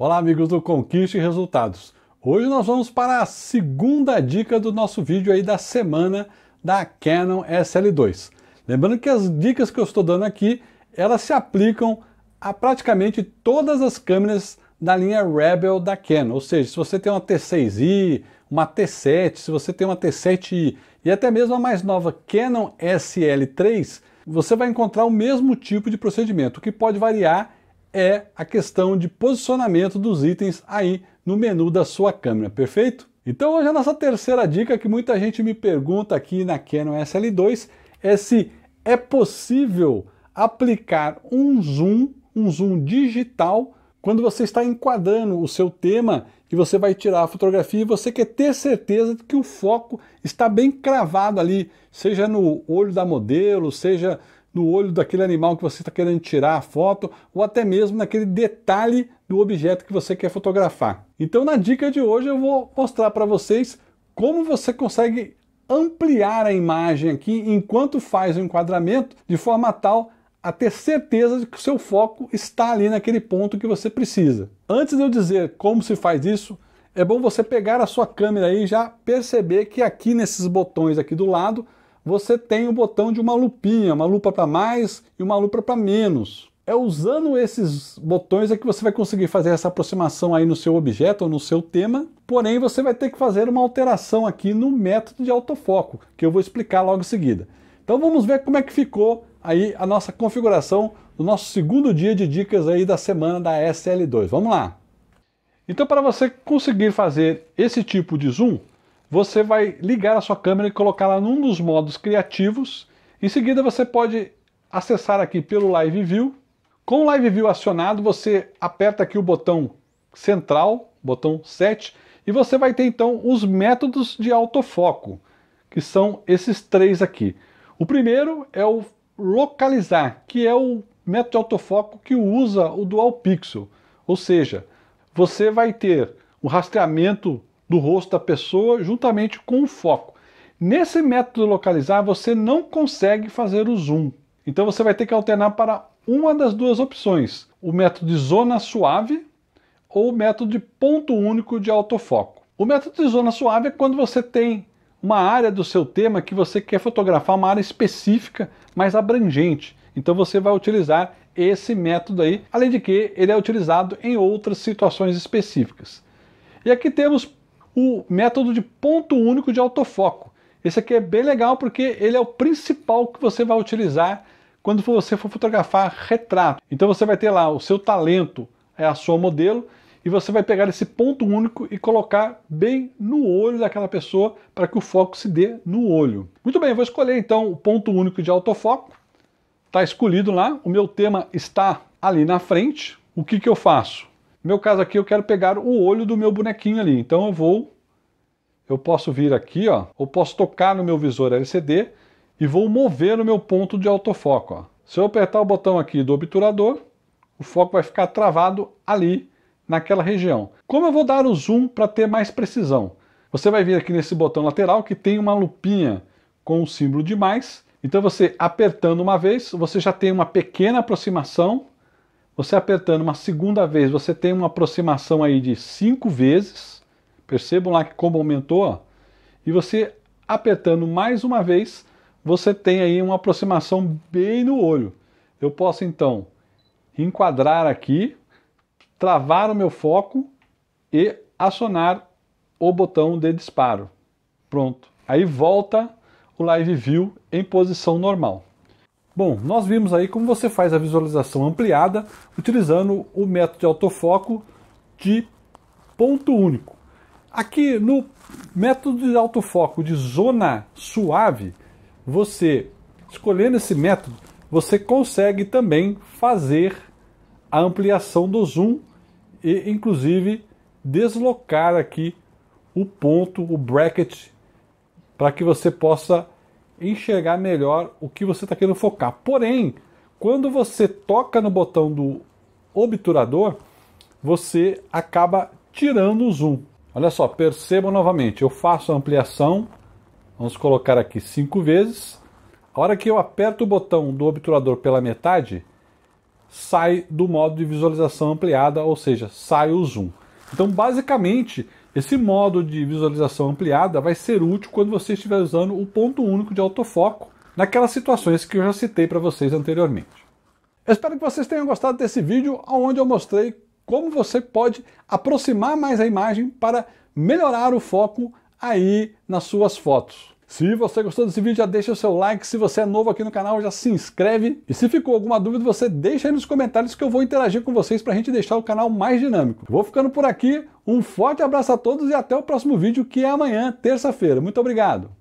Olá, amigos do Conquiste Resultados. Hoje nós vamos para a segunda dica do nosso vídeo aí da semana da Canon SL2. Lembrando que as dicas que eu estou dando aqui, elas se aplicam a praticamente todas as câmeras da linha Rebel da Canon, ou seja, se você tem uma T6i, uma T7, se você tem uma T7i e até mesmo a mais nova Canon SL3, você vai encontrar o mesmo tipo de procedimento. O que pode variar é a questão de posicionamento dos itens aí no menu da sua câmera, perfeito? Então hoje a nossa terceira dica que muita gente me pergunta aqui na Canon SL2 é se é possível aplicar um zoom, um zoom digital, quando você está enquadrando o seu tema e você vai tirar a fotografia e você quer ter certeza de que o foco está bem cravado ali, seja no olho da modelo, seja no olho daquele animal que você está querendo tirar a foto, ou até mesmo naquele detalhe do objeto que você quer fotografar. Então, na dica de hoje, eu vou mostrar para vocês como você consegue ampliar a imagem aqui enquanto faz o enquadramento, de forma tal a ter certeza de que o seu foco está ali naquele ponto que você precisa. Antes de eu dizer como se faz isso, é bom você pegar a sua câmera e já perceber que aqui nesses botões aqui do lado você tem o botão de uma lupinha, uma lupa para mais e uma lupa para menos. É usando esses botões é que você vai conseguir fazer essa aproximação aí no seu objeto ou no seu tema, porém você vai ter que fazer uma alteração aqui no método de autofoco, que eu vou explicar logo em seguida. Então vamos ver como é que ficou aí a nossa configuração do nosso segundo dia de dicas aí da semana da SL2. Vamos lá! Então para você conseguir fazer esse tipo de zoom, você vai ligar a sua câmera e colocá-la num dos modos criativos. Em seguida, você pode acessar aqui pelo Live View. Com o Live View acionado, você aperta aqui o botão central, botão 7, e você vai ter então os métodos de autofoco, que são esses três aqui. O primeiro é o localizar, que é o método de autofoco que usa o Dual Pixel, ou seja, você vai ter o rastreamento do rosto da pessoa juntamente com o foco. Nesse método localizar, você não consegue fazer o zoom. Então você vai ter que alternar para uma das duas opções, o método de zona suave ou o método de ponto único de autofoco. O método de zona suave é quando você tem uma área do seu tema que você quer fotografar, uma área específica, mais abrangente. Então você vai utilizar esse método aí, além de que ele é utilizado em outras situações específicas. E aqui temos o método de ponto único de autofoco. Esse aqui é bem legal porque ele é o principal que você vai utilizar quando você for fotografar retrato. Então você vai ter lá o seu talento, é a sua modelo, e você vai pegar esse ponto único e colocar bem no olho daquela pessoa para que o foco se dê no olho. Muito bem, vou escolher então o ponto único de autofoco. Está escolhido lá, o meu tema está ali na frente. O que, que eu faço? No meu caso aqui, eu quero pegar o olho do meu bonequinho ali. Então eu vou, eu posso vir aqui, ó, ou posso tocar no meu visor LCD e vou mover o meu ponto de autofoco. Ó. Se eu apertar o botão aqui do obturador, o foco vai ficar travado ali, naquela região. Como eu vou dar o zoom para ter mais precisão? Você vai vir aqui nesse botão lateral que tem uma lupinha com o símbolo de mais. Então você apertando uma vez, você já tem uma pequena aproximação você apertando uma segunda vez, você tem uma aproximação aí de 5 vezes. Percebam lá que como aumentou, ó. E você apertando mais uma vez, você tem aí uma aproximação bem no olho. Eu posso então enquadrar aqui, travar o meu foco e acionar o botão de disparo. Pronto. Aí volta o Live View em posição normal. Bom, nós vimos aí como você faz a visualização ampliada utilizando o método de autofoco de ponto único. Aqui no método de autofoco de zona suave, você escolhendo esse método, você consegue também fazer a ampliação do zoom e inclusive deslocar aqui o ponto, o bracket, para que você possa enxergar melhor o que você está querendo focar. Porém, quando você toca no botão do obturador, você acaba tirando o zoom. Olha só, percebam novamente, eu faço a ampliação, vamos colocar aqui cinco vezes. A hora que eu aperto o botão do obturador pela metade, sai do modo de visualização ampliada, ou seja, sai o zoom. Então, basicamente, esse modo de visualização ampliada vai ser útil quando você estiver usando o ponto único de autofoco naquelas situações que eu já citei para vocês anteriormente. espero que vocês tenham gostado desse vídeo onde eu mostrei como você pode aproximar mais a imagem para melhorar o foco aí nas suas fotos. Se você gostou desse vídeo, já deixa o seu like. Se você é novo aqui no canal, já se inscreve. E se ficou alguma dúvida, você deixa aí nos comentários que eu vou interagir com vocês para a gente deixar o canal mais dinâmico. Eu vou ficando por aqui. Um forte abraço a todos e até o próximo vídeo, que é amanhã, terça-feira. Muito obrigado!